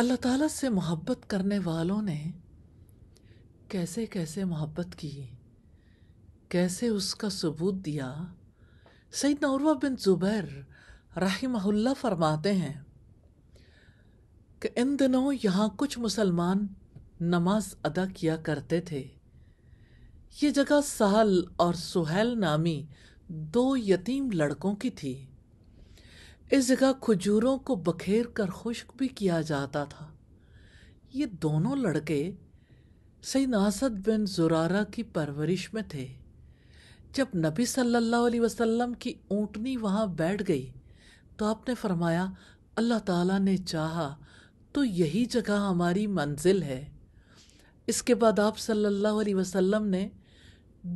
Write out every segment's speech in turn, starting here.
अल्लाह ताला से मोहब्बत करने वालों ने कैसे कैसे मोहब्बत की कैसे उसका सबूत दिया सईद नौरवा बिन ज़ुबैर रहीमहुल्ला फरमाते हैं कि इन दिनों यहाँ कुछ मुसलमान नमाज अदा किया करते थे ये जगह सहल और सुहैल नामी दो यतीम लड़कों की थी इस जगह खजूरों को बखेर कर खुश्क भी किया जाता था ये दोनों लड़के सही नासद बिन जुरारा की परवरिश में थे जब नबी सल्लल्लाहु अलैहि वसल्लम की ऊँटनी वहाँ बैठ गई तो आपने फरमाया अल्लाह ताला ने चाहा तो यही जगह हमारी मंजिल है इसके बाद आप सल्लल्लाहु अलैहि वसल्लम ने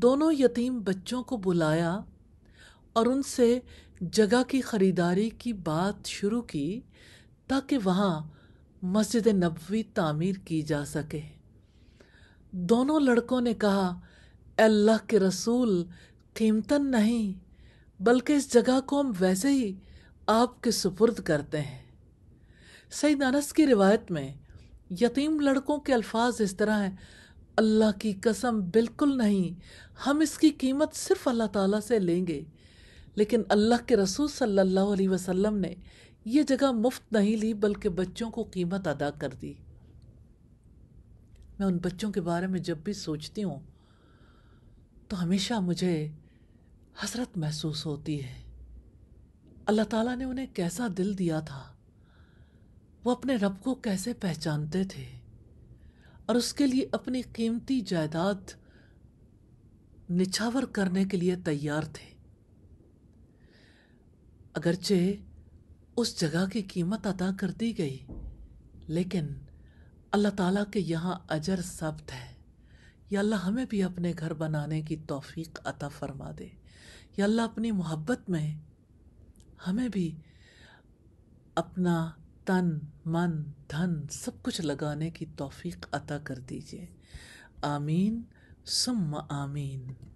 दोनों यतीम बच्चों को बुलाया और उनसे जगह की ख़रीदारी की बात शुरू की ताकि वहाँ मस्जिद नबवी तामीर की जा सके दोनों लड़कों ने कहा अल्लाह के रसूल कीमतन नहीं बल्कि इस जगह को हम वैसे ही आपके सुपुर्द करते हैं सईद अनस की रिवायत में यतीम लड़कों के अल्फाज इस तरह हैं अल्लाह की कसम बिल्कुल नहीं हम इसकी कीमत सिर्फ अल्लाह ताला से लेंगे लेकिन अल्लाह के रसूल सल्लल्लाहु अलैहि वसल्लम ने ये जगह मुफ्त नहीं ली बल्कि बच्चों को कीमत अदा कर दी मैं उन बच्चों के बारे में जब भी सोचती हूँ तो हमेशा मुझे हसरत महसूस होती है अल्लाह ताला ने उन्हें कैसा दिल दिया था वो अपने रब को कैसे पहचानते थे और उसके लिए अपनी कीमती जायदाद निछावर करने के लिए तैयार थे अगरचे उस जगह की कीमत अदा कर दी गई लेकिन अल्लाह ताला के यहाँ अजर सब्त है या अल्लाह हमें भी अपने घर बनाने की तौफीक अता फरमा दे या अल्लाह अपनी मोहब्बत में हमें भी अपना तन मन धन सब कुछ लगाने की तौफीक अता कर दीजिए आमीन सुम आमीन